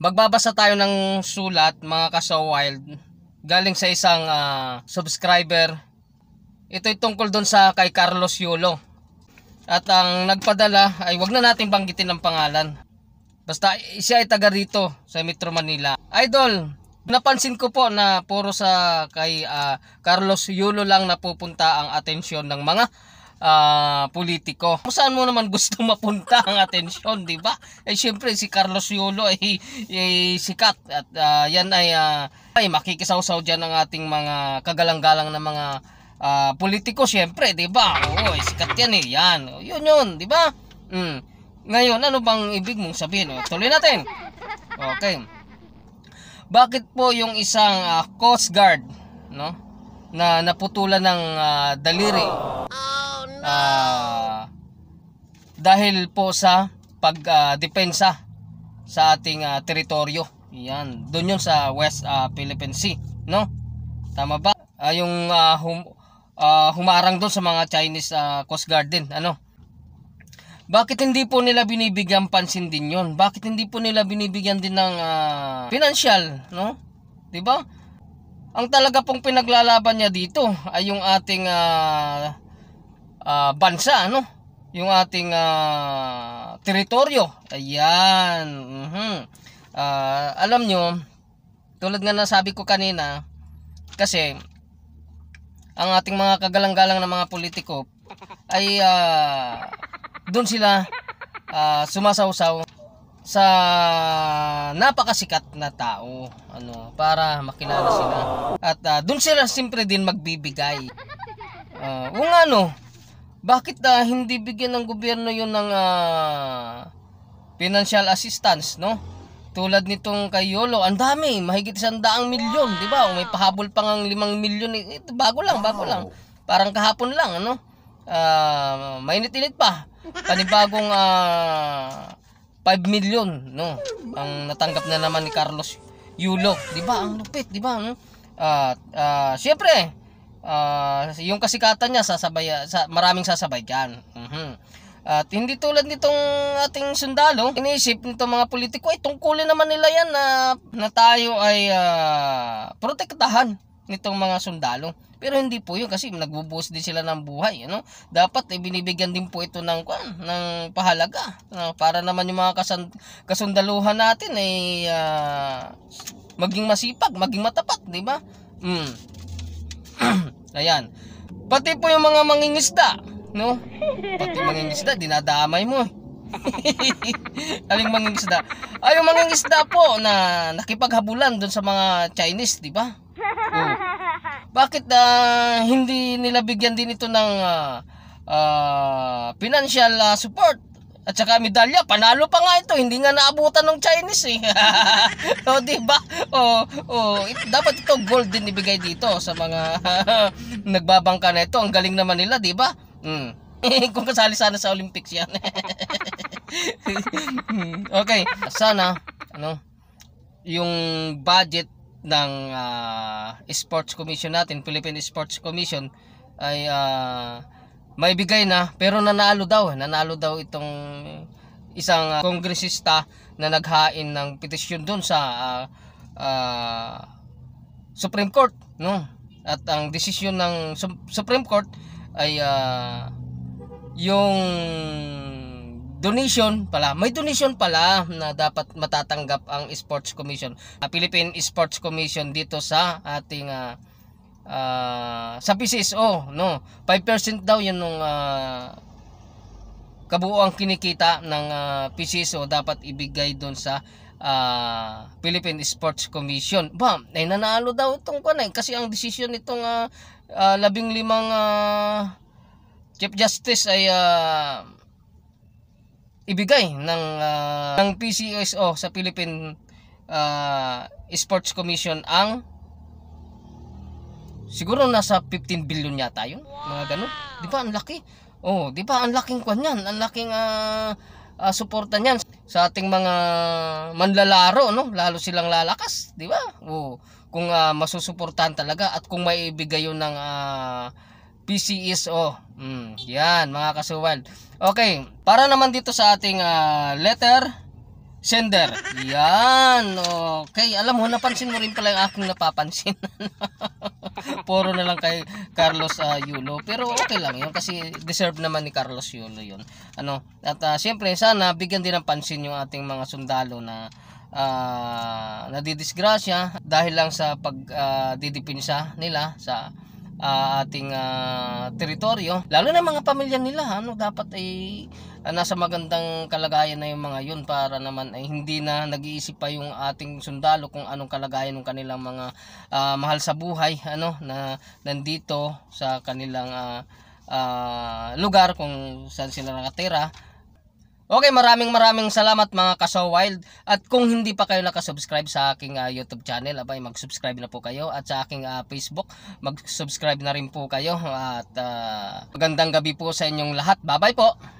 Magbabasa tayo ng sulat mga kasawild galing sa isang uh, subscriber. Ito'y tungkol doon sa kay Carlos Yulo. At ang nagpadala ay wag na natin banggitin ang pangalan. Basta siya ay taga rito sa Metro Manila. Idol, napansin ko po na puro sa kay uh, Carlos Yulo lang napupunta ang atensyon ng mga uh, politiko. saan mo naman gusto mapunta ang atensyon, di ba? Eh siyempre si Carlos Yulo ay, ay sikat at uh, yan ay, uh, ay makikisawsaw diyan ang ating mga kagalang-galang na mga uh, politiko syempre, di ba? Oo, eh, sikat yan eh. Yan. Oh, yun yun, di ba? Mm. Ngayon, ano bang ibig mong sabihin? O, oh, tuloy natin. Okay. Bakit po yung isang uh, Coast Guard, no? na naputulan ng uh, daliri uh, dahil po sa pagdepensa ah, uh, sa ating uh, teritoryo. Yan, doon yun sa West uh, Philippine Sea, no? Tama ba? Uh, yung uh, hum, uh, humarang doon sa mga Chinese uh, Coast Guard din, ano? Bakit hindi po nila binibigyan pansin din yon? Bakit hindi po nila binibigyan din ng uh, financial, no? 'Di ba? Ang talaga pong pinaglalaban niya dito ay yung ating uh, uh, bansa, no? Yung ating uh, teritoryo. Ayan. Mm-hmm. Uh, alam nyo, tulad nga nasabi ko kanina, kasi ang ating mga kagalang-galang na mga politiko ay uh, doon sila uh, sumasawsaw sa napakasikat na tao ano para makilala sila at uh, doon sila siyempre din magbibigay uh, kung ano bakit uh, hindi bigyan ng gobyerno yun ng uh, financial assistance, no? Tulad nitong kay Yolo, ang dami, mahigit isang daang milyon, di ba? May pahabol pa ng limang milyon, ito, eh, eh, bago lang, bago lang. Parang kahapon lang, ano? Uh, mainit-init pa. Panibagong uh, ah, 5 million, no? Ang natanggap na naman ni Carlos Yulo, di ba? Ang lupit, di ba? No? At uh, uh, syempre, Uh, yung kasikatan niya sasabay ah, sa maraming sasabay diyan. Mhm. At hindi tulad nitong ating sundalo, iniisip nitong mga politiko ay tungkulin naman nila yan na, na tayo ay uh, protektahan nitong mga sundalo. Pero hindi po 'yun kasi nagbubuhos din sila ng buhay, ano? Dapat eh, binibigyan din po ito ng kwan, ng pahalaga. Ano? Para naman yung mga kasan- kasundaluhan natin ay uh, eh, maging masipag, maging matapat, 'di ba? Mm. Ayan. Pati po yung mga mangingisda, no? Pati mangingisda, dinadamay mo. Eh. Aling ano mangingisda? Ay, yung mangingisda po na nakipaghabulan doon sa mga Chinese, di ba? Oh. Bakit uh, hindi nila bigyan din ito ng uh, uh, financial uh, support? At saka medalya, panalo pa nga ito, hindi nga naabutan ng Chinese eh. o diba? ba? O, o it, dapat ito gold din ibigay dito sa mga nagbabangka na ito. Ang galing naman nila, diba? Mm. Kung kasali sana sa Olympics 'yan. okay, sana ano yung budget ng uh, Sports Commission natin, Philippine Sports Commission ay uh, may bigay na pero nanalo daw eh. nanalo daw itong isang uh, kongresista na naghain ng petisyon doon sa uh, uh, Supreme Court no at ang desisyon ng Supreme Court ay uh, yung donation pala may donation pala na dapat matatanggap ang Sports Commission uh, Philippine Sports Commission dito sa ating uh, uh, sa PCSO oh, no 5% daw yun nung uh, kabuuang kinikita ng uh, ah, PCSO oh, dapat ibigay doon sa uh, Philippine Sports Commission ba ay eh, nanalo daw itong kanay eh, kasi ang desisyon nitong uh, uh, labing limang uh, Chief Justice ay uh, ibigay ng uh, ng PCSO oh, sa Philippine uh, Sports Commission ang Siguro nasa 15 billion yata yun. Mga ganun. Di ba ang laki? Oh, di ba ang laking kwan niyan? Ang laking uh, uh, suporta niyan sa ating mga manlalaro, no? Lalo silang lalakas, di ba? Oh, kung uh, masusuportahan talaga at kung maibigay yun ng uh, PCSO. Mm, yan, mga kasuwal. Okay, para naman dito sa ating uh, letter sender. Yan. Okay. Alam mo, napansin mo rin pala yung aking napapansin. puro na lang kay Carlos uh, Yulo. Pero okay lang yun kasi deserve naman ni Carlos Yulo yun. Ano? At uh, siyempre sana bigyan din ng pansin yung ating mga sundalo na uh, nadidisgrasya dahil lang sa pagdidipinsa uh, nila sa uh, ating uh, teritoryo lalo na mga pamilya nila ano dapat ay uh, nasa magandang kalagayan na yung mga yun para naman ay hindi na nag-iisip pa yung ating sundalo kung anong kalagayan ng kanilang mga uh, mahal sa buhay ano na nandito sa kanilang uh, uh, lugar kung saan sila nakatira Okay, maraming maraming salamat mga kasaw Wild. At kung hindi pa kayo nakasubscribe sa aking uh, YouTube channel, abay mag-subscribe na po kayo. At sa aking uh, Facebook, mag-subscribe na rin po kayo. At uh, magandang gabi po sa inyong lahat. Bye-bye po!